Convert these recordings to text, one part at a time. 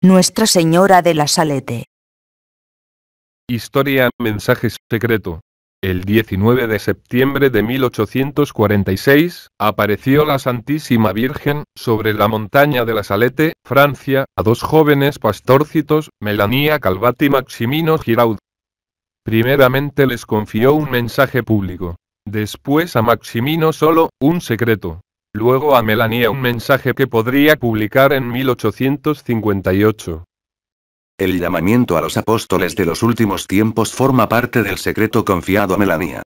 Nuestra Señora de la Salete. Historia, mensaje secreto. El 19 de septiembre de 1846, apareció la Santísima Virgen, sobre la montaña de la Salete, Francia, a dos jóvenes pastorcitos, Melania Calvati y Maximino Giraud. Primeramente les confió un mensaje público. Después a Maximino solo, un secreto. Luego a Melania un mensaje que podría publicar en 1858. El llamamiento a los apóstoles de los últimos tiempos forma parte del secreto confiado a Melania.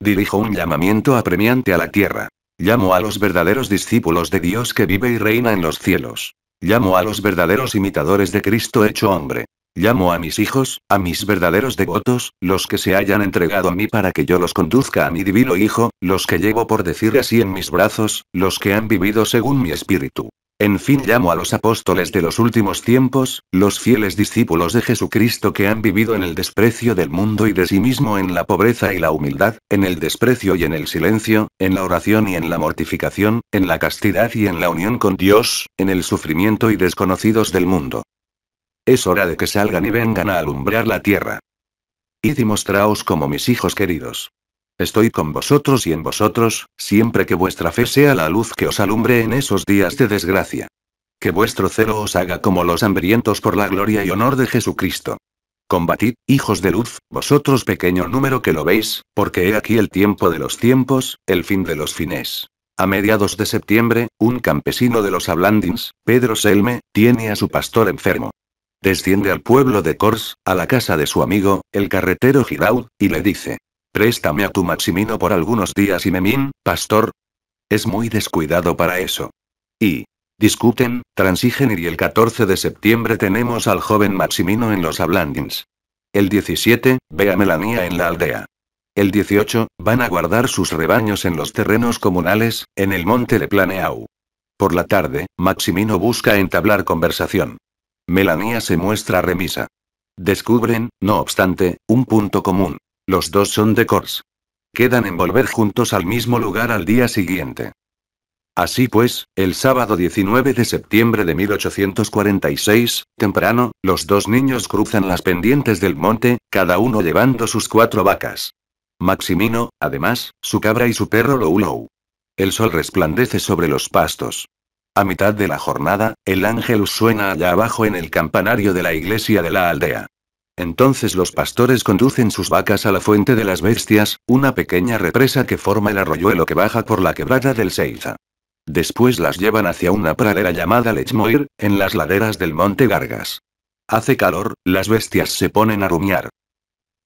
Dirijo un llamamiento apremiante a la tierra. Llamo a los verdaderos discípulos de Dios que vive y reina en los cielos. Llamo a los verdaderos imitadores de Cristo hecho hombre. Llamo a mis hijos, a mis verdaderos devotos, los que se hayan entregado a mí para que yo los conduzca a mi divino Hijo, los que llevo por decir así en mis brazos, los que han vivido según mi espíritu. En fin, llamo a los apóstoles de los últimos tiempos, los fieles discípulos de Jesucristo que han vivido en el desprecio del mundo y de sí mismo en la pobreza y la humildad, en el desprecio y en el silencio, en la oración y en la mortificación, en la castidad y en la unión con Dios, en el sufrimiento y desconocidos del mundo. Es hora de que salgan y vengan a alumbrar la tierra. Id y mostraos como mis hijos queridos. Estoy con vosotros y en vosotros, siempre que vuestra fe sea la luz que os alumbre en esos días de desgracia. Que vuestro celo os haga como los hambrientos por la gloria y honor de Jesucristo. Combatid, hijos de luz, vosotros pequeño número que lo veis, porque he aquí el tiempo de los tiempos, el fin de los fines. A mediados de septiembre, un campesino de los Ablandins, Pedro Selme, tiene a su pastor enfermo. Desciende al pueblo de Kors, a la casa de su amigo, el carretero Giraud, y le dice: Préstame a tu Maximino por algunos días y Memín, pastor. Es muy descuidado para eso. Y. Discuten, transigen y el 14 de septiembre tenemos al joven Maximino en los Ablandins. El 17, ve a Melanía en la aldea. El 18, van a guardar sus rebaños en los terrenos comunales, en el monte de Planeau. Por la tarde, Maximino busca entablar conversación. Melania se muestra remisa. Descubren, no obstante, un punto común. Los dos son de Cors. Quedan en volver juntos al mismo lugar al día siguiente. Así pues, el sábado 19 de septiembre de 1846, temprano, los dos niños cruzan las pendientes del monte, cada uno llevando sus cuatro vacas. Maximino, además, su cabra y su perro Loulou. El sol resplandece sobre los pastos. A mitad de la jornada, el ángel suena allá abajo en el campanario de la iglesia de la aldea. Entonces los pastores conducen sus vacas a la fuente de las bestias, una pequeña represa que forma el arroyuelo que baja por la quebrada del Seiza. Después las llevan hacia una pradera llamada Lechmoir, en las laderas del monte Gargas. Hace calor, las bestias se ponen a rumiar.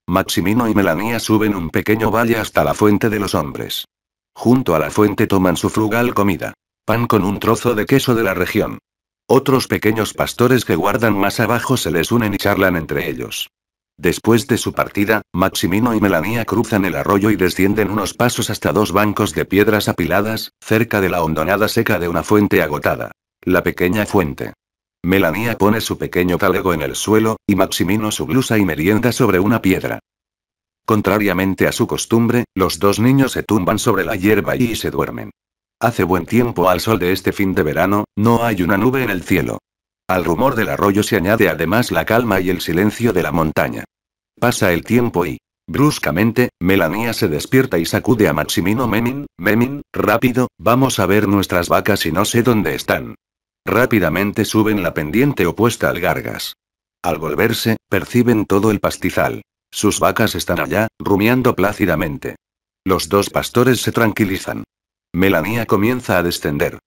Maximino y Melanía suben un pequeño valle hasta la fuente de los hombres. Junto a la fuente toman su frugal comida pan con un trozo de queso de la región. Otros pequeños pastores que guardan más abajo se les unen y charlan entre ellos. Después de su partida, Maximino y Melanía cruzan el arroyo y descienden unos pasos hasta dos bancos de piedras apiladas, cerca de la hondonada seca de una fuente agotada. La pequeña fuente. Melanía pone su pequeño talego en el suelo, y Maximino su blusa y merienda sobre una piedra. Contrariamente a su costumbre, los dos niños se tumban sobre la hierba y se duermen. Hace buen tiempo al sol de este fin de verano, no hay una nube en el cielo. Al rumor del arroyo se añade además la calma y el silencio de la montaña. Pasa el tiempo y, bruscamente, Melania se despierta y sacude a Maximino Memin, Memin, rápido, vamos a ver nuestras vacas y no sé dónde están. Rápidamente suben la pendiente opuesta al Gargas. Al volverse, perciben todo el pastizal. Sus vacas están allá, rumiando plácidamente. Los dos pastores se tranquilizan. Melania comienza a descender.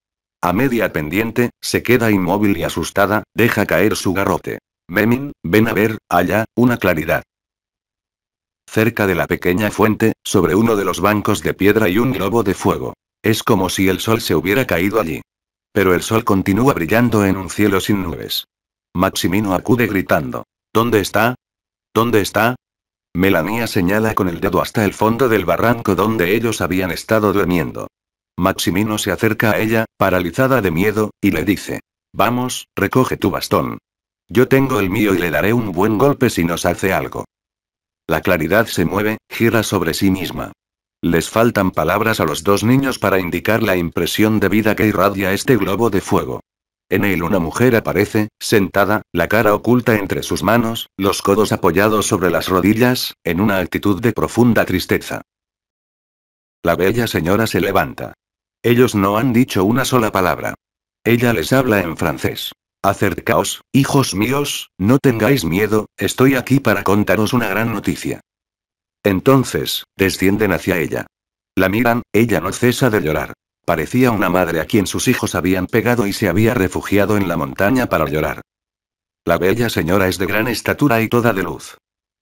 A media pendiente, se queda inmóvil y asustada, deja caer su garrote. Memin, ven a ver, allá, una claridad. Cerca de la pequeña fuente, sobre uno de los bancos de piedra y un globo de fuego. Es como si el sol se hubiera caído allí. Pero el sol continúa brillando en un cielo sin nubes. Maximino acude gritando. ¿Dónde está? ¿Dónde está? Melania señala con el dedo hasta el fondo del barranco donde ellos habían estado durmiendo. Maximino se acerca a ella, paralizada de miedo, y le dice. Vamos, recoge tu bastón. Yo tengo el mío y le daré un buen golpe si nos hace algo. La claridad se mueve, gira sobre sí misma. Les faltan palabras a los dos niños para indicar la impresión de vida que irradia este globo de fuego. En él una mujer aparece, sentada, la cara oculta entre sus manos, los codos apoyados sobre las rodillas, en una actitud de profunda tristeza. La bella señora se levanta. Ellos no han dicho una sola palabra. Ella les habla en francés. Acercaos, hijos míos, no tengáis miedo, estoy aquí para contaros una gran noticia. Entonces, descienden hacia ella. La miran, ella no cesa de llorar. Parecía una madre a quien sus hijos habían pegado y se había refugiado en la montaña para llorar. La bella señora es de gran estatura y toda de luz.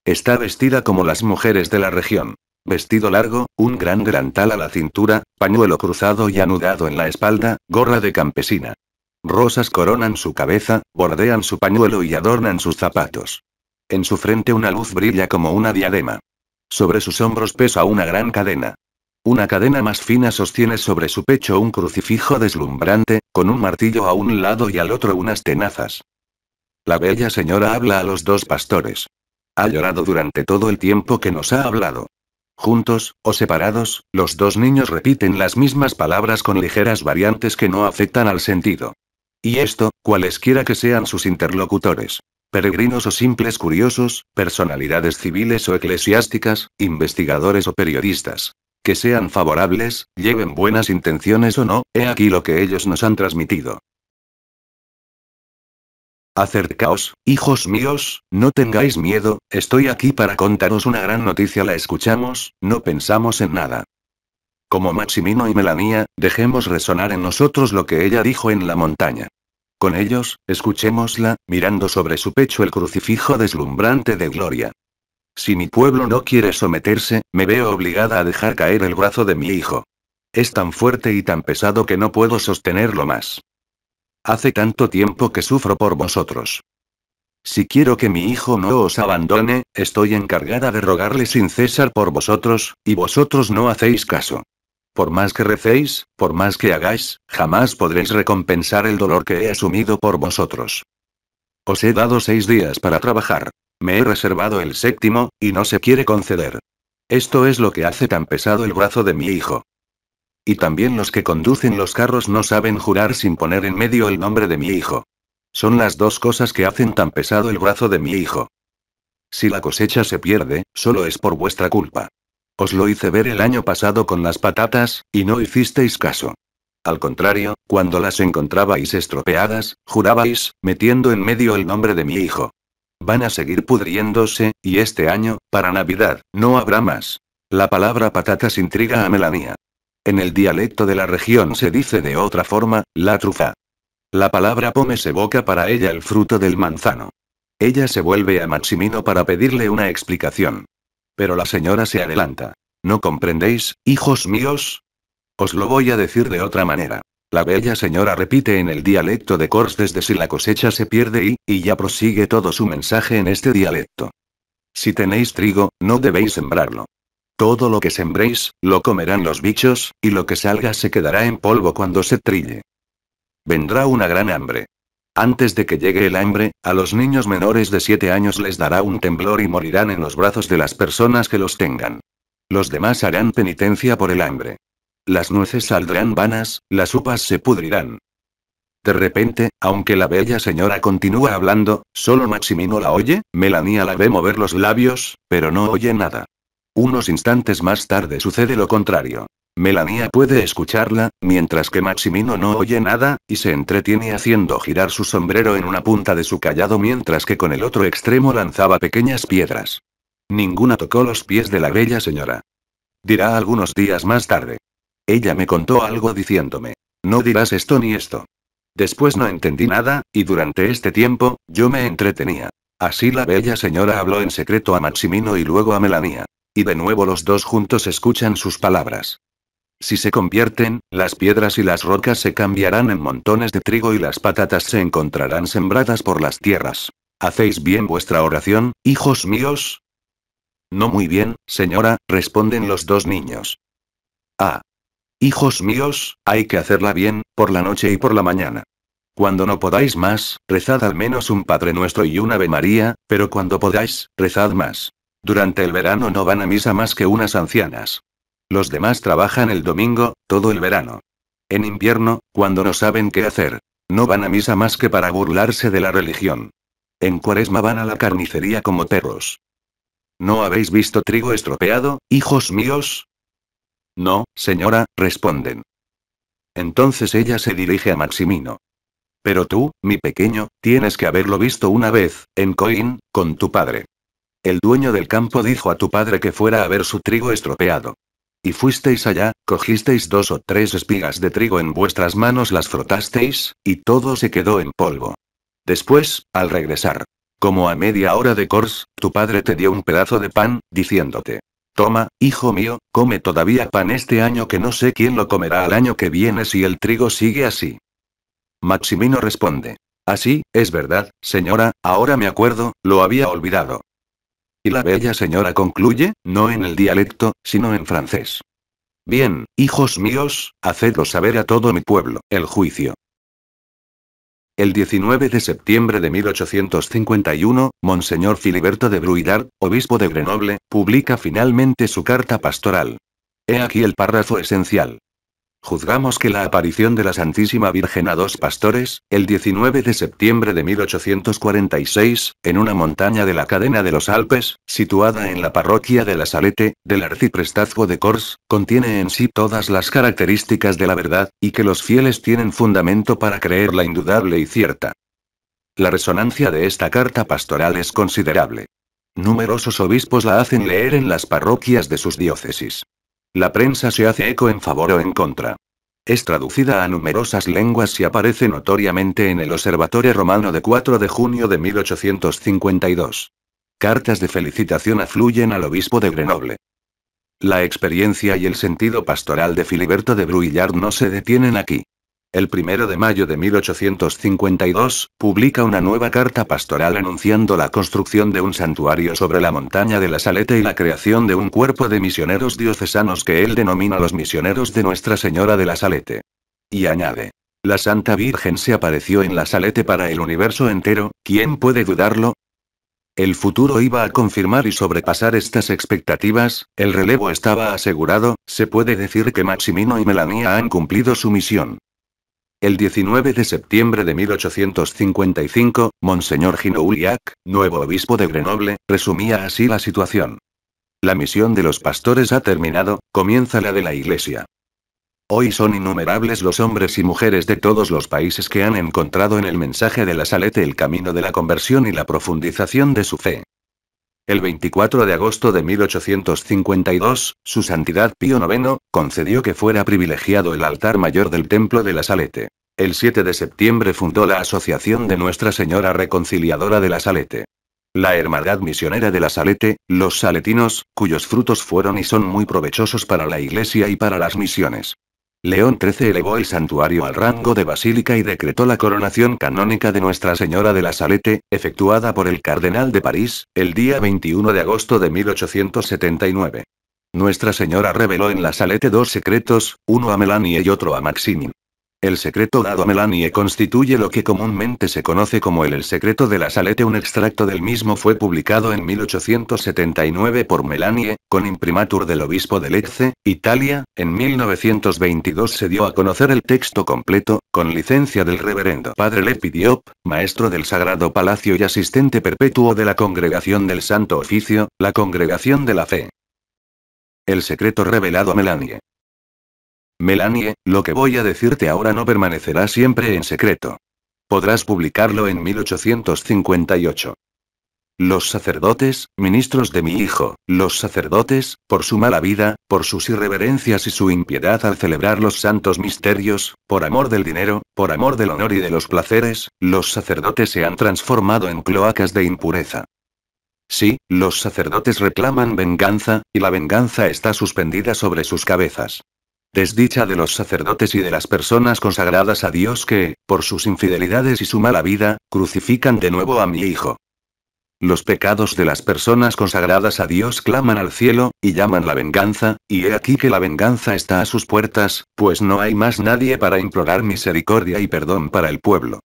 Está vestida como las mujeres de la región. Vestido largo, un gran grantal a la cintura, pañuelo cruzado y anudado en la espalda, gorra de campesina. Rosas coronan su cabeza, bordean su pañuelo y adornan sus zapatos. En su frente una luz brilla como una diadema. Sobre sus hombros pesa una gran cadena. Una cadena más fina sostiene sobre su pecho un crucifijo deslumbrante, con un martillo a un lado y al otro unas tenazas. La bella señora habla a los dos pastores. Ha llorado durante todo el tiempo que nos ha hablado. Juntos, o separados, los dos niños repiten las mismas palabras con ligeras variantes que no afectan al sentido. Y esto, cualesquiera que sean sus interlocutores. Peregrinos o simples curiosos, personalidades civiles o eclesiásticas, investigadores o periodistas. Que sean favorables, lleven buenas intenciones o no, he aquí lo que ellos nos han transmitido. Acercaos, hijos míos, no tengáis miedo, estoy aquí para contaros una gran noticia. La escuchamos, no pensamos en nada. Como Maximino y Melania, dejemos resonar en nosotros lo que ella dijo en la montaña. Con ellos, escuchémosla, mirando sobre su pecho el crucifijo deslumbrante de gloria. Si mi pueblo no quiere someterse, me veo obligada a dejar caer el brazo de mi hijo. Es tan fuerte y tan pesado que no puedo sostenerlo más. Hace tanto tiempo que sufro por vosotros. Si quiero que mi hijo no os abandone, estoy encargada de rogarle sin cesar por vosotros, y vosotros no hacéis caso. Por más que recéis, por más que hagáis, jamás podréis recompensar el dolor que he asumido por vosotros. Os he dado seis días para trabajar. Me he reservado el séptimo, y no se quiere conceder. Esto es lo que hace tan pesado el brazo de mi hijo. Y también los que conducen los carros no saben jurar sin poner en medio el nombre de mi hijo. Son las dos cosas que hacen tan pesado el brazo de mi hijo. Si la cosecha se pierde, solo es por vuestra culpa. Os lo hice ver el año pasado con las patatas, y no hicisteis caso. Al contrario, cuando las encontrabais estropeadas, jurabais, metiendo en medio el nombre de mi hijo. Van a seguir pudriéndose, y este año, para Navidad, no habrá más. La palabra patatas intriga a Melania. En el dialecto de la región se dice de otra forma, la trufa. La palabra pome se evoca para ella el fruto del manzano. Ella se vuelve a Maximino para pedirle una explicación. Pero la señora se adelanta. ¿No comprendéis, hijos míos? Os lo voy a decir de otra manera. La bella señora repite en el dialecto de Cors desde si la cosecha se pierde y, y ya prosigue todo su mensaje en este dialecto. Si tenéis trigo, no debéis sembrarlo. Todo lo que sembréis, lo comerán los bichos, y lo que salga se quedará en polvo cuando se trille. Vendrá una gran hambre. Antes de que llegue el hambre, a los niños menores de 7 años les dará un temblor y morirán en los brazos de las personas que los tengan. Los demás harán penitencia por el hambre. Las nueces saldrán vanas, las uvas se pudrirán. De repente, aunque la bella señora continúa hablando, solo Maximino la oye, Melania la ve mover los labios, pero no oye nada. Unos instantes más tarde sucede lo contrario. Melania puede escucharla, mientras que Maximino no oye nada, y se entretiene haciendo girar su sombrero en una punta de su callado mientras que con el otro extremo lanzaba pequeñas piedras. Ninguna tocó los pies de la bella señora. Dirá algunos días más tarde. Ella me contó algo diciéndome, no dirás esto ni esto. Después no entendí nada, y durante este tiempo, yo me entretenía. Así la bella señora habló en secreto a Maximino y luego a Melania. Y de nuevo los dos juntos escuchan sus palabras. Si se convierten, las piedras y las rocas se cambiarán en montones de trigo y las patatas se encontrarán sembradas por las tierras. ¿Hacéis bien vuestra oración, hijos míos? No muy bien, señora, responden los dos niños. Ah. Hijos míos, hay que hacerla bien, por la noche y por la mañana. Cuando no podáis más, rezad al menos un Padre Nuestro y un Ave María, pero cuando podáis, rezad más. Durante el verano no van a misa más que unas ancianas. Los demás trabajan el domingo, todo el verano. En invierno, cuando no saben qué hacer, no van a misa más que para burlarse de la religión. En cuaresma van a la carnicería como perros. ¿No habéis visto trigo estropeado, hijos míos? No, señora, responden. Entonces ella se dirige a Maximino. Pero tú, mi pequeño, tienes que haberlo visto una vez, en Coín, con tu padre. El dueño del campo dijo a tu padre que fuera a ver su trigo estropeado. Y fuisteis allá, cogisteis dos o tres espigas de trigo en vuestras manos, las frotasteis, y todo se quedó en polvo. Después, al regresar, como a media hora de corse, tu padre te dio un pedazo de pan, diciéndote, Toma, hijo mío, come todavía pan este año que no sé quién lo comerá al año que viene si el trigo sigue así. Maximino responde, Así, es verdad, señora, ahora me acuerdo, lo había olvidado. Y la bella señora concluye, no en el dialecto, sino en francés. Bien, hijos míos, hacedlo saber a todo mi pueblo, el juicio. El 19 de septiembre de 1851, Monseñor Filiberto de Bruidar, obispo de Grenoble, publica finalmente su carta pastoral. He aquí el párrafo esencial. Juzgamos que la aparición de la Santísima Virgen a dos pastores, el 19 de septiembre de 1846, en una montaña de la cadena de los Alpes, situada en la parroquia de la Salete, del arciprestazgo de Cors, contiene en sí todas las características de la verdad, y que los fieles tienen fundamento para creerla indudable y cierta. La resonancia de esta carta pastoral es considerable. Numerosos obispos la hacen leer en las parroquias de sus diócesis. La prensa se hace eco en favor o en contra. Es traducida a numerosas lenguas y aparece notoriamente en el Observatorio Romano de 4 de junio de 1852. Cartas de felicitación afluyen al obispo de Grenoble. La experiencia y el sentido pastoral de Filiberto de Bruillard no se detienen aquí. El 1 de mayo de 1852, publica una nueva carta pastoral anunciando la construcción de un santuario sobre la montaña de la Salete y la creación de un cuerpo de misioneros diocesanos que él denomina los misioneros de Nuestra Señora de la Salete. Y añade, la Santa Virgen se apareció en la Salete para el universo entero, ¿quién puede dudarlo? El futuro iba a confirmar y sobrepasar estas expectativas, el relevo estaba asegurado, se puede decir que Maximino y Melania han cumplido su misión. El 19 de septiembre de 1855, Monseñor Ginouliac, nuevo obispo de Grenoble, resumía así la situación. La misión de los pastores ha terminado, comienza la de la Iglesia. Hoy son innumerables los hombres y mujeres de todos los países que han encontrado en el mensaje de la Salete el camino de la conversión y la profundización de su fe. El 24 de agosto de 1852, su santidad Pío IX, concedió que fuera privilegiado el altar mayor del templo de la Salete. El 7 de septiembre fundó la Asociación de Nuestra Señora Reconciliadora de la Salete. La Hermandad Misionera de la Salete, los saletinos, cuyos frutos fueron y son muy provechosos para la Iglesia y para las misiones. León XIII elevó el santuario al rango de basílica y decretó la coronación canónica de Nuestra Señora de la Salete, efectuada por el cardenal de París, el día 21 de agosto de 1879. Nuestra Señora reveló en la Salete dos secretos, uno a Melanie y otro a Maximín. El secreto dado a Melanie constituye lo que comúnmente se conoce como el El secreto de la salete. Un extracto del mismo fue publicado en 1879 por Melanie, con imprimatur del obispo de Lecce, Italia. En 1922 se dio a conocer el texto completo, con licencia del reverendo Padre Lepi maestro del Sagrado Palacio y asistente perpetuo de la Congregación del Santo Oficio, la Congregación de la Fe. El secreto revelado a Melanie. Melanie, lo que voy a decirte ahora no permanecerá siempre en secreto. Podrás publicarlo en 1858. Los sacerdotes, ministros de mi hijo, los sacerdotes, por su mala vida, por sus irreverencias y su impiedad al celebrar los santos misterios, por amor del dinero, por amor del honor y de los placeres, los sacerdotes se han transformado en cloacas de impureza. Sí, los sacerdotes reclaman venganza, y la venganza está suspendida sobre sus cabezas desdicha de los sacerdotes y de las personas consagradas a Dios que, por sus infidelidades y su mala vida, crucifican de nuevo a mi Hijo. Los pecados de las personas consagradas a Dios claman al cielo, y llaman la venganza, y he aquí que la venganza está a sus puertas, pues no hay más nadie para implorar misericordia y perdón para el pueblo.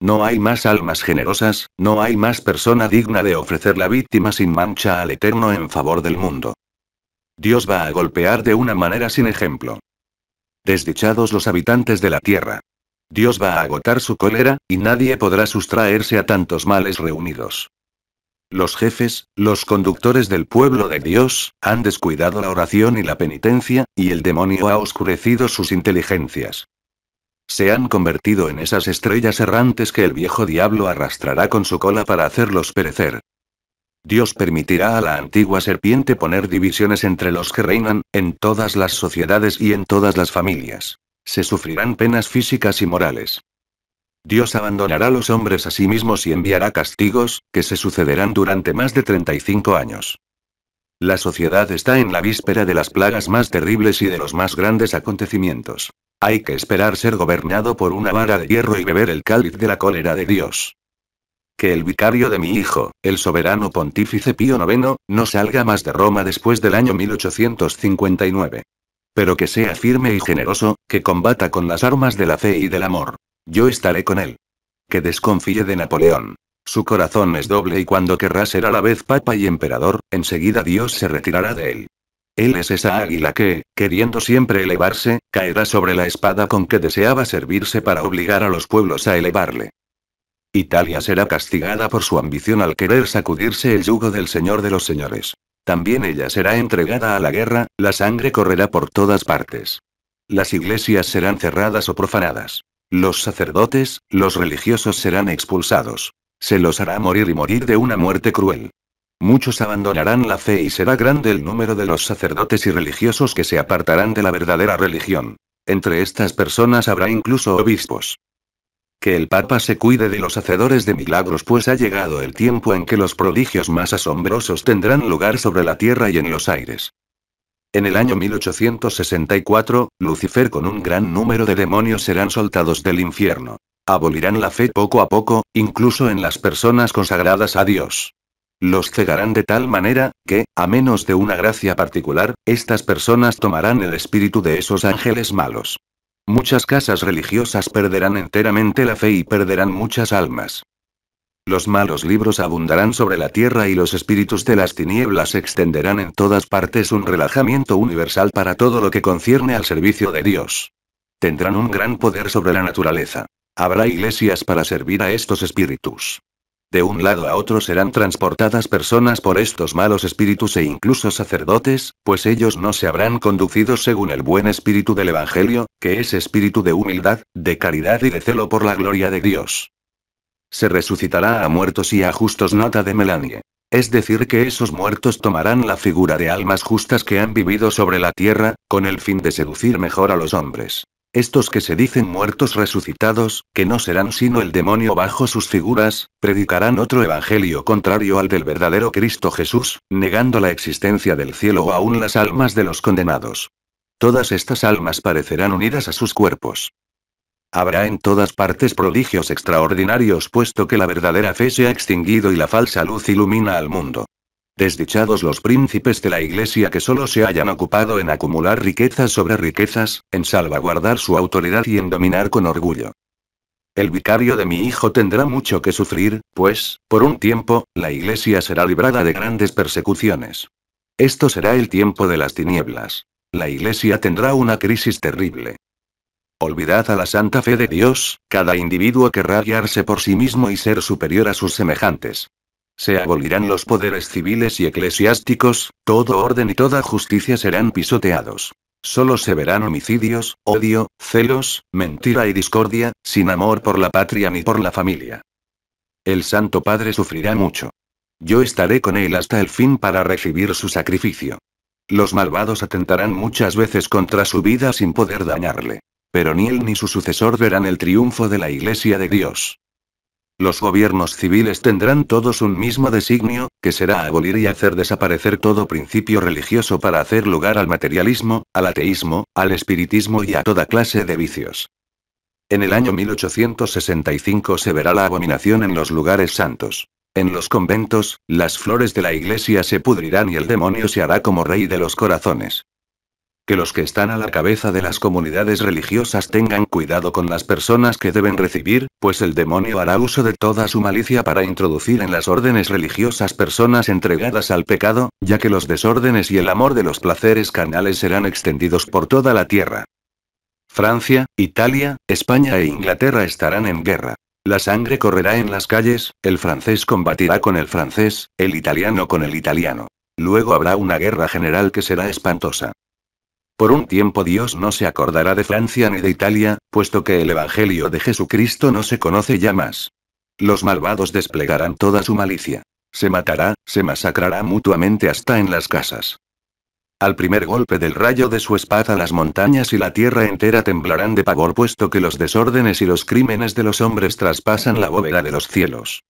No hay más almas generosas, no hay más persona digna de ofrecer la víctima sin mancha al Eterno en favor del mundo. Dios va a golpear de una manera sin ejemplo. Desdichados los habitantes de la tierra. Dios va a agotar su cólera, y nadie podrá sustraerse a tantos males reunidos. Los jefes, los conductores del pueblo de Dios, han descuidado la oración y la penitencia, y el demonio ha oscurecido sus inteligencias. Se han convertido en esas estrellas errantes que el viejo diablo arrastrará con su cola para hacerlos perecer. Dios permitirá a la antigua serpiente poner divisiones entre los que reinan, en todas las sociedades y en todas las familias. Se sufrirán penas físicas y morales. Dios abandonará a los hombres a sí mismos y enviará castigos, que se sucederán durante más de 35 años. La sociedad está en la víspera de las plagas más terribles y de los más grandes acontecimientos. Hay que esperar ser gobernado por una vara de hierro y beber el cáliz de la cólera de Dios que el vicario de mi hijo, el soberano pontífice Pío IX, no salga más de Roma después del año 1859. Pero que sea firme y generoso, que combata con las armas de la fe y del amor. Yo estaré con él. Que desconfíe de Napoleón. Su corazón es doble y cuando querrá ser a la vez papa y emperador, enseguida Dios se retirará de él. Él es esa águila que, queriendo siempre elevarse, caerá sobre la espada con que deseaba servirse para obligar a los pueblos a elevarle. Italia será castigada por su ambición al querer sacudirse el yugo del Señor de los Señores. También ella será entregada a la guerra, la sangre correrá por todas partes. Las iglesias serán cerradas o profanadas. Los sacerdotes, los religiosos serán expulsados. Se los hará morir y morir de una muerte cruel. Muchos abandonarán la fe y será grande el número de los sacerdotes y religiosos que se apartarán de la verdadera religión. Entre estas personas habrá incluso obispos. Que el Papa se cuide de los hacedores de milagros, pues ha llegado el tiempo en que los prodigios más asombrosos tendrán lugar sobre la tierra y en los aires. En el año 1864, Lucifer con un gran número de demonios serán soltados del infierno. Abolirán la fe poco a poco, incluso en las personas consagradas a Dios. Los cegarán de tal manera, que, a menos de una gracia particular, estas personas tomarán el espíritu de esos ángeles malos. Muchas casas religiosas perderán enteramente la fe y perderán muchas almas. Los malos libros abundarán sobre la tierra y los espíritus de las tinieblas extenderán en todas partes un relajamiento universal para todo lo que concierne al servicio de Dios. Tendrán un gran poder sobre la naturaleza. Habrá iglesias para servir a estos espíritus. De un lado a otro serán transportadas personas por estos malos espíritus e incluso sacerdotes, pues ellos no se habrán conducido según el buen espíritu del Evangelio, que es espíritu de humildad, de caridad y de celo por la gloria de Dios. Se resucitará a muertos y a justos nota de Melanie. Es decir, que esos muertos tomarán la figura de almas justas que han vivido sobre la tierra, con el fin de seducir mejor a los hombres. Estos que se dicen muertos resucitados, que no serán sino el demonio bajo sus figuras, predicarán otro evangelio contrario al del verdadero Cristo Jesús, negando la existencia del cielo o aún las almas de los condenados. Todas estas almas parecerán unidas a sus cuerpos. Habrá en todas partes prodigios extraordinarios puesto que la verdadera fe se ha extinguido y la falsa luz ilumina al mundo. Desdichados los príncipes de la Iglesia que solo se hayan ocupado en acumular riquezas sobre riquezas, en salvaguardar su autoridad y en dominar con orgullo. El vicario de mi hijo tendrá mucho que sufrir, pues, por un tiempo, la Iglesia será librada de grandes persecuciones. Esto será el tiempo de las tinieblas. La Iglesia tendrá una crisis terrible. Olvidad a la santa fe de Dios, cada individuo querrá guiarse por sí mismo y ser superior a sus semejantes. Se abolirán los poderes civiles y eclesiásticos, todo orden y toda justicia serán pisoteados. Solo se verán homicidios, odio, celos, mentira y discordia, sin amor por la patria ni por la familia. El Santo Padre sufrirá mucho. Yo estaré con él hasta el fin para recibir su sacrificio. Los malvados atentarán muchas veces contra su vida sin poder dañarle. Pero ni él ni su sucesor verán el triunfo de la Iglesia de Dios. Los gobiernos civiles tendrán todos un mismo designio, que será abolir y hacer desaparecer todo principio religioso para hacer lugar al materialismo, al ateísmo, al espiritismo y a toda clase de vicios. En el año 1865 se verá la abominación en los lugares santos. En los conventos, las flores de la iglesia se pudrirán y el demonio se hará como rey de los corazones. Que los que están a la cabeza de las comunidades religiosas tengan cuidado con las personas que deben recibir, pues el demonio hará uso de toda su malicia para introducir en las órdenes religiosas personas entregadas al pecado, ya que los desórdenes y el amor de los placeres canales serán extendidos por toda la tierra. Francia, Italia, España e Inglaterra estarán en guerra. La sangre correrá en las calles, el francés combatirá con el francés, el italiano con el italiano. Luego habrá una guerra general que será espantosa. Por un tiempo Dios no se acordará de Francia ni de Italia, puesto que el Evangelio de Jesucristo no se conoce ya más. Los malvados desplegarán toda su malicia. Se matará, se masacrará mutuamente hasta en las casas. Al primer golpe del rayo de su espada las montañas y la tierra entera temblarán de pavor puesto que los desórdenes y los crímenes de los hombres traspasan la bóveda de los cielos.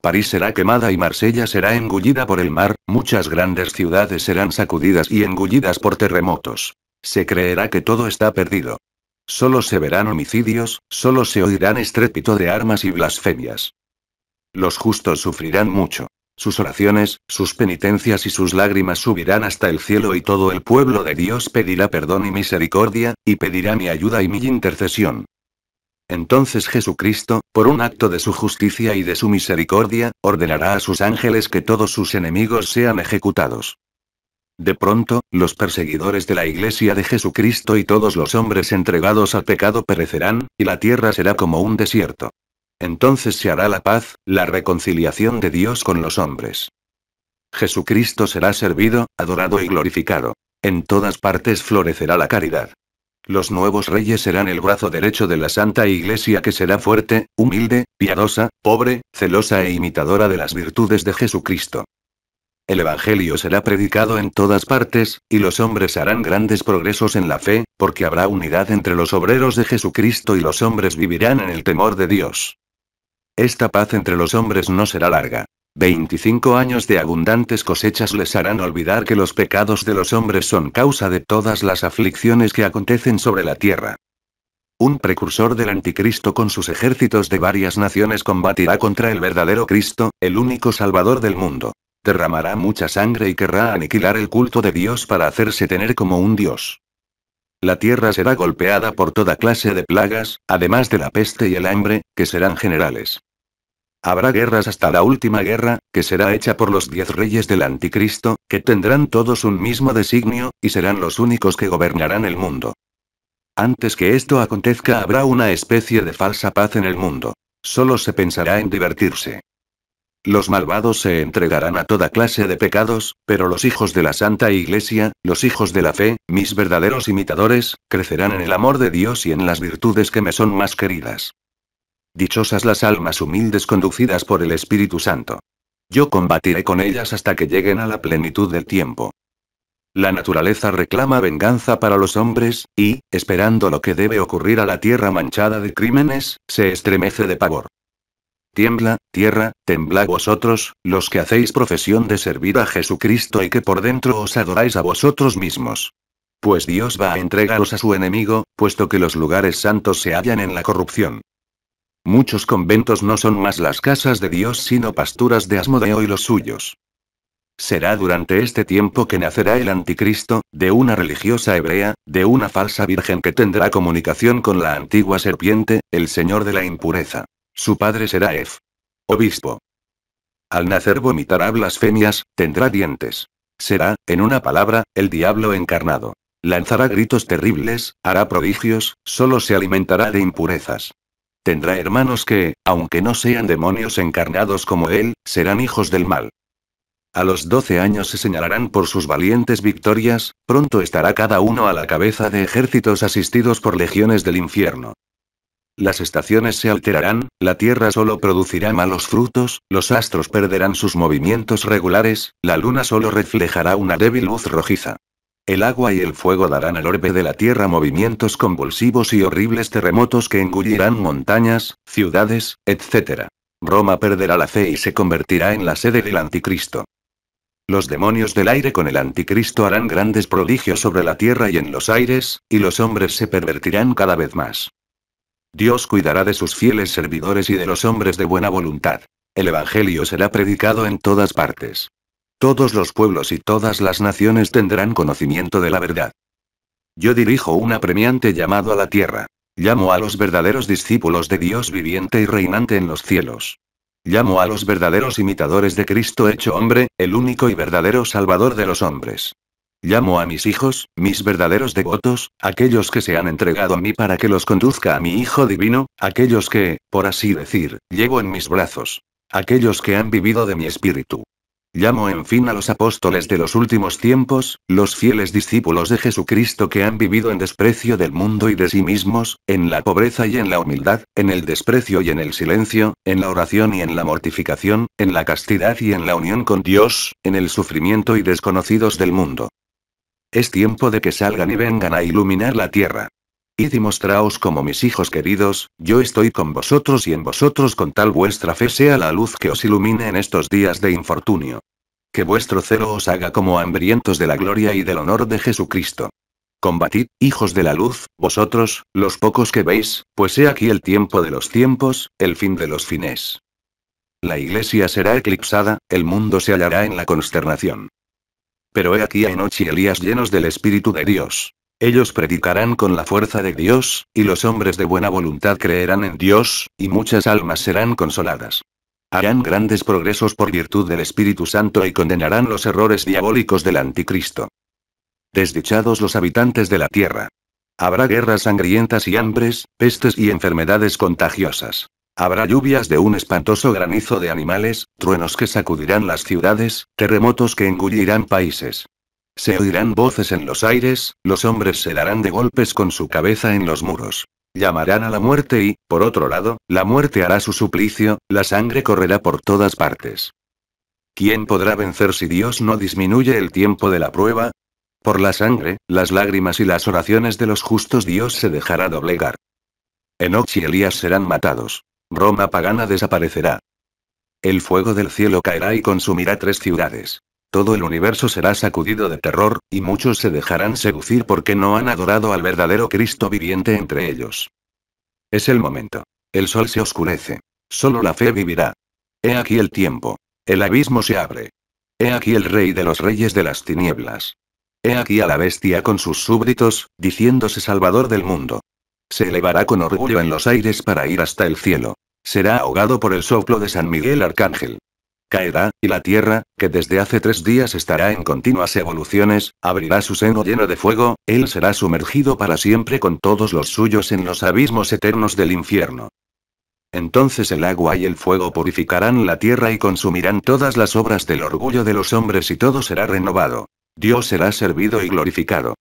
París será quemada y Marsella será engullida por el mar, muchas grandes ciudades serán sacudidas y engullidas por terremotos. Se creerá que todo está perdido. Solo se verán homicidios, solo se oirán estrépito de armas y blasfemias. Los justos sufrirán mucho. Sus oraciones, sus penitencias y sus lágrimas subirán hasta el cielo y todo el pueblo de Dios pedirá perdón y misericordia, y pedirá mi ayuda y mi intercesión. Entonces Jesucristo, por un acto de su justicia y de su misericordia, ordenará a sus ángeles que todos sus enemigos sean ejecutados. De pronto, los perseguidores de la iglesia de Jesucristo y todos los hombres entregados al pecado perecerán, y la tierra será como un desierto. Entonces se hará la paz, la reconciliación de Dios con los hombres. Jesucristo será servido, adorado y glorificado. En todas partes florecerá la caridad. Los nuevos reyes serán el brazo derecho de la Santa Iglesia que será fuerte, humilde, piadosa, pobre, celosa e imitadora de las virtudes de Jesucristo. El Evangelio será predicado en todas partes, y los hombres harán grandes progresos en la fe, porque habrá unidad entre los obreros de Jesucristo y los hombres vivirán en el temor de Dios. Esta paz entre los hombres no será larga. 25 años de abundantes cosechas les harán olvidar que los pecados de los hombres son causa de todas las aflicciones que acontecen sobre la tierra. Un precursor del anticristo con sus ejércitos de varias naciones combatirá contra el verdadero Cristo, el único Salvador del mundo. Derramará mucha sangre y querrá aniquilar el culto de Dios para hacerse tener como un Dios. La tierra será golpeada por toda clase de plagas, además de la peste y el hambre, que serán generales. Habrá guerras hasta la última guerra, que será hecha por los diez reyes del anticristo, que tendrán todos un mismo designio, y serán los únicos que gobernarán el mundo. Antes que esto acontezca habrá una especie de falsa paz en el mundo. Solo se pensará en divertirse. Los malvados se entregarán a toda clase de pecados, pero los hijos de la Santa Iglesia, los hijos de la fe, mis verdaderos imitadores, crecerán en el amor de Dios y en las virtudes que me son más queridas. Dichosas las almas humildes conducidas por el Espíritu Santo. Yo combatiré con ellas hasta que lleguen a la plenitud del tiempo. La naturaleza reclama venganza para los hombres, y, esperando lo que debe ocurrir a la tierra manchada de crímenes, se estremece de pavor. Tiembla, tierra, temblad vosotros, los que hacéis profesión de servir a Jesucristo y que por dentro os adoráis a vosotros mismos. Pues Dios va a entregaros a su enemigo, puesto que los lugares santos se hallan en la corrupción. Muchos conventos no son más las casas de Dios sino pasturas de Asmodeo y los suyos. Será durante este tiempo que nacerá el anticristo, de una religiosa hebrea, de una falsa virgen que tendrá comunicación con la antigua serpiente, el señor de la impureza. Su padre será Ef. Obispo. Al nacer vomitará blasfemias, tendrá dientes. Será, en una palabra, el diablo encarnado. Lanzará gritos terribles, hará prodigios, solo se alimentará de impurezas. Tendrá hermanos que, aunque no sean demonios encarnados como él, serán hijos del mal. A los doce años se señalarán por sus valientes victorias, pronto estará cada uno a la cabeza de ejércitos asistidos por legiones del infierno. Las estaciones se alterarán, la tierra solo producirá malos frutos, los astros perderán sus movimientos regulares, la luna solo reflejará una débil luz rojiza. El agua y el fuego darán al orbe de la Tierra movimientos convulsivos y horribles terremotos que engullirán montañas, ciudades, etc. Roma perderá la fe y se convertirá en la sede del anticristo. Los demonios del aire con el anticristo harán grandes prodigios sobre la tierra y en los aires, y los hombres se pervertirán cada vez más. Dios cuidará de sus fieles servidores y de los hombres de buena voluntad. El Evangelio será predicado en todas partes. Todos los pueblos y todas las naciones tendrán conocimiento de la verdad. Yo dirijo un apremiante llamado a la tierra. Llamo a los verdaderos discípulos de Dios viviente y reinante en los cielos. Llamo a los verdaderos imitadores de Cristo hecho hombre, el único y verdadero Salvador de los hombres. Llamo a mis hijos, mis verdaderos devotos, aquellos que se han entregado a mí para que los conduzca a mi Hijo Divino, aquellos que, por así decir, llevo en mis brazos. Aquellos que han vivido de mi espíritu. Llamo en fin a los apóstoles de los últimos tiempos, los fieles discípulos de Jesucristo que han vivido en desprecio del mundo y de sí mismos, en la pobreza y en la humildad, en el desprecio y en el silencio, en la oración y en la mortificación, en la castidad y en la unión con Dios, en el sufrimiento y desconocidos del mundo. Es tiempo de que salgan y vengan a iluminar la tierra y mostraos como mis hijos queridos, yo estoy con vosotros y en vosotros con tal vuestra fe sea la luz que os ilumine en estos días de infortunio. Que vuestro celo os haga como hambrientos de la gloria y del honor de Jesucristo. Combatid, hijos de la luz, vosotros, los pocos que veis, pues he aquí el tiempo de los tiempos, el fin de los fines. La iglesia será eclipsada, el mundo se hallará en la consternación. Pero he aquí a Enoch y Elías llenos del Espíritu de Dios. Ellos predicarán con la fuerza de Dios, y los hombres de buena voluntad creerán en Dios, y muchas almas serán consoladas. Harán grandes progresos por virtud del Espíritu Santo y condenarán los errores diabólicos del anticristo. Desdichados los habitantes de la tierra. Habrá guerras sangrientas y hambres, pestes y enfermedades contagiosas. Habrá lluvias de un espantoso granizo de animales, truenos que sacudirán las ciudades, terremotos que engullirán países. Se oirán voces en los aires, los hombres se darán de golpes con su cabeza en los muros. Llamarán a la muerte y, por otro lado, la muerte hará su suplicio, la sangre correrá por todas partes. ¿Quién podrá vencer si Dios no disminuye el tiempo de la prueba? Por la sangre, las lágrimas y las oraciones de los justos Dios se dejará doblegar. Enoch y Elías serán matados. Roma pagana desaparecerá. El fuego del cielo caerá y consumirá tres ciudades. Todo el universo será sacudido de terror, y muchos se dejarán seducir porque no han adorado al verdadero Cristo viviente entre ellos. Es el momento. El sol se oscurece. Solo la fe vivirá. He aquí el tiempo. El abismo se abre. He aquí el rey de los reyes de las tinieblas. He aquí a la bestia con sus súbditos, diciéndose Salvador del mundo. Se elevará con orgullo en los aires para ir hasta el cielo. Será ahogado por el soplo de San Miguel Arcángel caerá, y la tierra, que desde hace tres días estará en continuas evoluciones, abrirá su seno lleno de fuego, él será sumergido para siempre con todos los suyos en los abismos eternos del infierno. Entonces el agua y el fuego purificarán la tierra y consumirán todas las obras del orgullo de los hombres y todo será renovado. Dios será servido y glorificado.